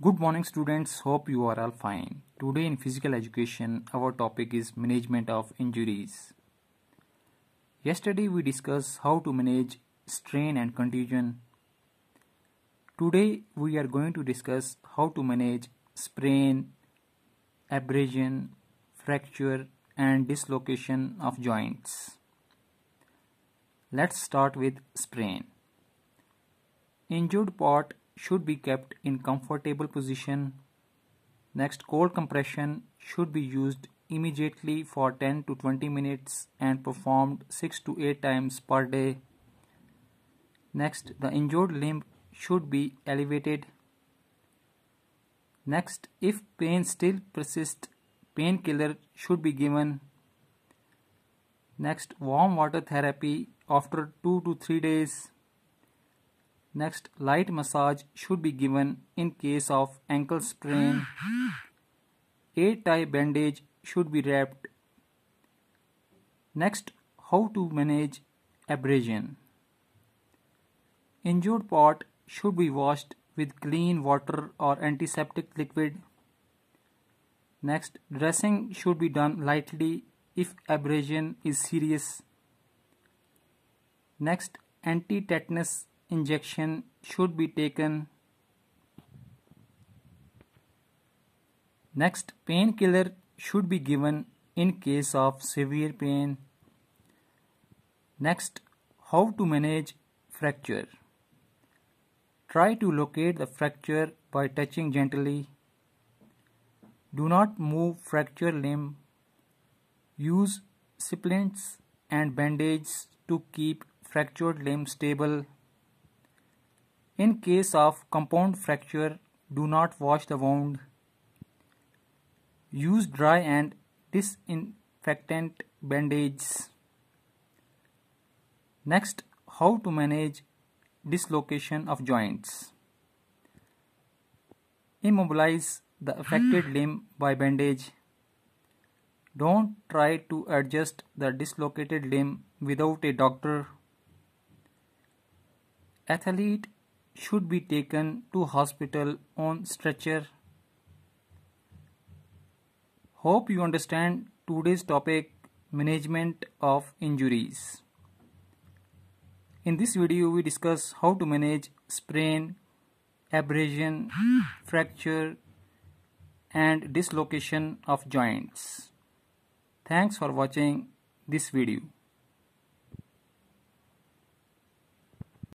Good morning students, hope you are all fine. Today in physical education, our topic is management of injuries. Yesterday we discussed how to manage strain and contusion. Today we are going to discuss how to manage sprain, abrasion, fracture and dislocation of joints. Let's start with sprain. Injured part should be kept in comfortable position. Next cold compression should be used immediately for 10 to 20 minutes and performed 6 to 8 times per day. Next the injured limb should be elevated. Next if pain still persists painkiller should be given. Next warm water therapy after 2 to 3 days. Next, light massage should be given in case of ankle sprain. A tie bandage should be wrapped. Next, how to manage abrasion. Injured part should be washed with clean water or antiseptic liquid. Next, dressing should be done lightly if abrasion is serious. Next, anti-tetanus injection should be taken. Next, painkiller should be given in case of severe pain. Next, how to manage fracture. Try to locate the fracture by touching gently. Do not move fracture limb. Use splints and bandages to keep fractured limb stable. In case of compound fracture, do not wash the wound. Use dry and disinfectant bandages. Next, how to manage dislocation of joints. Immobilize the affected hmm. limb by bandage. Don't try to adjust the dislocated limb without a doctor. Athlete should be taken to hospital on stretcher. Hope you understand today's topic management of injuries. In this video we discuss how to manage sprain, abrasion, fracture and dislocation of joints. Thanks for watching this video.